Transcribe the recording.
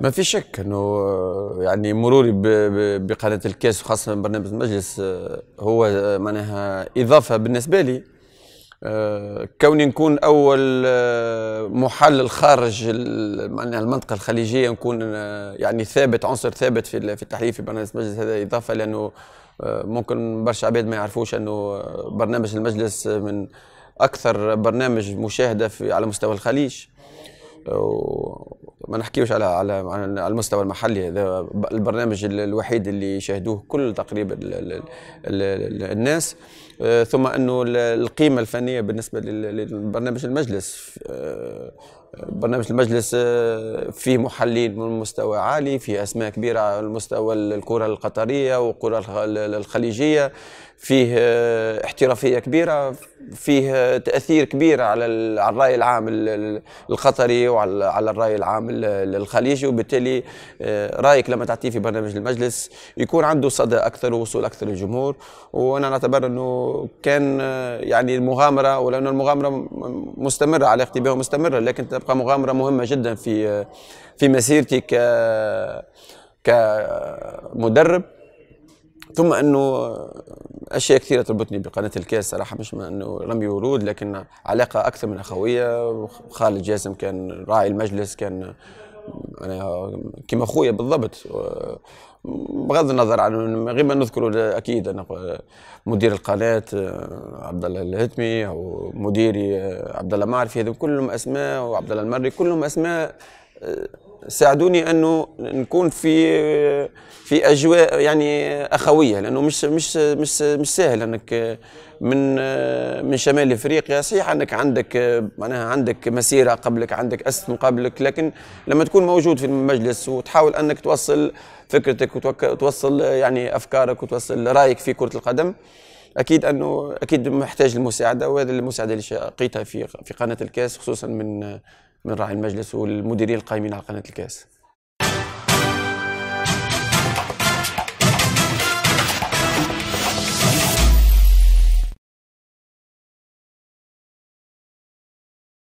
ما في شك انه آه، يعني مروري بقناه الكاس وخاصه برنامج المجلس آه، هو آه، معناها اضافه بالنسبه لي كوني نكون اول محلل خارج معناها المنطقه الخليجيه نكون يعني ثابت عنصر ثابت في في التحليل في برنامج المجلس هذا اضافه لانه ممكن برشا عباد ما يعرفوش انه برنامج المجلس من اكثر برنامج مشاهده في على مستوى الخليج ما نحكيوش على على على المستوى المحلي هذا البرنامج الوحيد اللي شاهدوه كل تقريبا الناس آه، ثم انه القيمه الفنيه بالنسبه لبرنامج المجلس آه، برنامج المجلس آه، فيه محلين من مستوى عالي فيه اسماء كبيره على المستوى الكره القطريه والكره الخليجيه فيه آه، احترافيه كبيره فيه آه، تاثير كبير على الراي العام القطري وعلى الراي العام الخليجي وبالتالي رايك لما تعطيه في برنامج المجلس يكون عنده صدى اكثر ووصول اكثر للجمهور وانا نعتبر انه كان يعني المغامره ولان المغامره مستمره علاقتي به مستمره لكن تبقى مغامره مهمه جدا في في مسيرتي ك كمدرب ثم انه اشياء كثيره تربطني بقناه الكاس صراحه مش انه رمي ورود لكن علاقه اكثر من اخويه خالد جاسم كان راعي المجلس كان معناها يعني، كيما خويا بالضبط بغض النظر عن غير ما نذكر اكيد انا مدير القناه آه، عبد الله الهتمي مديري آه، عبد الله معرفي هذو كلهم اسماء وعبد الله المري كلهم اسماء ساعدوني انه نكون في في اجواء يعني اخويه لانه مش مش مش مش سهل انك من من شمال افريقيا صحيح انك عندك معناها عندك مسيره قبلك عندك اسس مقابلك لكن لما تكون موجود في المجلس وتحاول انك توصل فكرتك وتوصل يعني افكارك وتوصل رايك في كره القدم اكيد انه اكيد محتاج المساعده وهذه المساعده اللي لقيتها في في قناه الكاس خصوصا من من راعي المجلس والمديرين القائمين على قناه الكاس